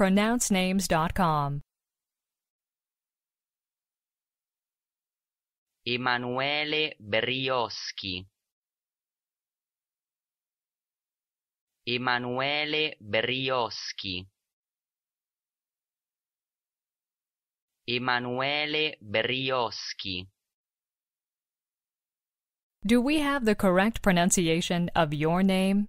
pronouncenames.com. Emanuele Brioschi Emanuele Brioschi Emanuele Brioschi Do we have the correct pronunciation of your name?